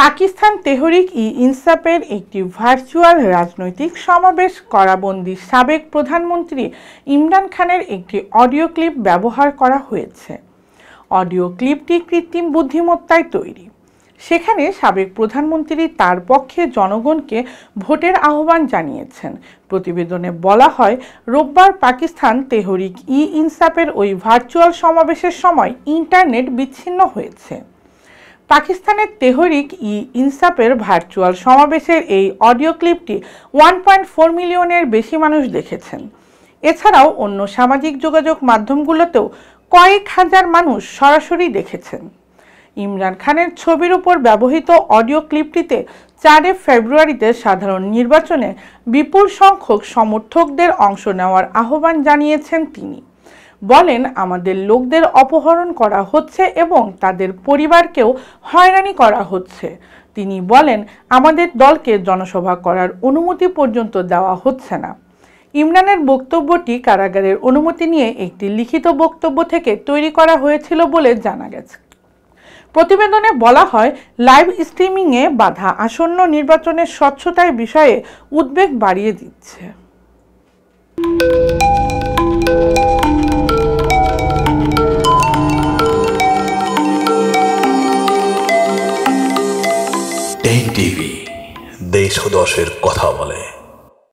পাকিস্তান তেহরিক ই ইনসাফের একটি ভার্চুয়াল রাজনৈতিক সমাবেশ করাবন্দি সাবেক প্রধানমন্ত্রী ইমরান খানের একটি অডিও ক্লিপ ব্যবহার করা হয়েছে অডিও ক্লিপটি কৃত্রিম বুদ্ধিমত্তায় তৈরি সেখানে সাবেক প্রধানমন্ত্রী তার পক্ষে জনগণকে ভোটের আহ্বান জানিয়েছেন প্রতিবেদনে বলা হয় রোববার পাকিস্তান তেহরিক ই ইনসাফের ওই ভার্চুয়াল সমাবেশের সময় ইন্টারনেট বিচ্ছিন্ন হয়েছে পাকিস্তানের তেহরিক ই ইনসাফের ভার্চুয়াল সমাবেশের এই অডিও ক্লিপটি ওয়ান পয়েন্ট ফোর মিলিয়নের বেশি মানুষ দেখেছেন এছাড়াও অন্য সামাজিক যোগাযোগ মাধ্যমগুলোতেও কয়েক হাজার মানুষ সরাসরি দেখেছেন ইমরান খানের ছবির উপর ব্যবহৃত অডিও ক্লিপটিতে চারে ফেব্রুয়ারিতে সাধারণ নির্বাচনে বিপুল সংখ্যক সমর্থকদের অংশ নেওয়ার আহ্বান জানিয়েছেন তিনি বলেন আমাদের লোকদের অপহরণ করা হচ্ছে এবং তাদের পরিবারকেও হয়রানি করা হচ্ছে তিনি বলেন আমাদের দলকে জনসভা করার অনুমতি পর্যন্ত দেওয়া হচ্ছে না ইমরানের বক্তব্যটি কারাগারের অনুমতি নিয়ে একটি লিখিত বক্তব্য থেকে তৈরি করা হয়েছিল বলে জানা গেছে প্রতিবেদনে বলা হয় লাইভ স্ট্রিমিংয়ে বাধা আসন্ন নির্বাচনের স্বচ্ছতায় বিষয়ে উদ্বেগ বাড়িয়ে দিচ্ছে টিভি দেশ দশের কথা বলে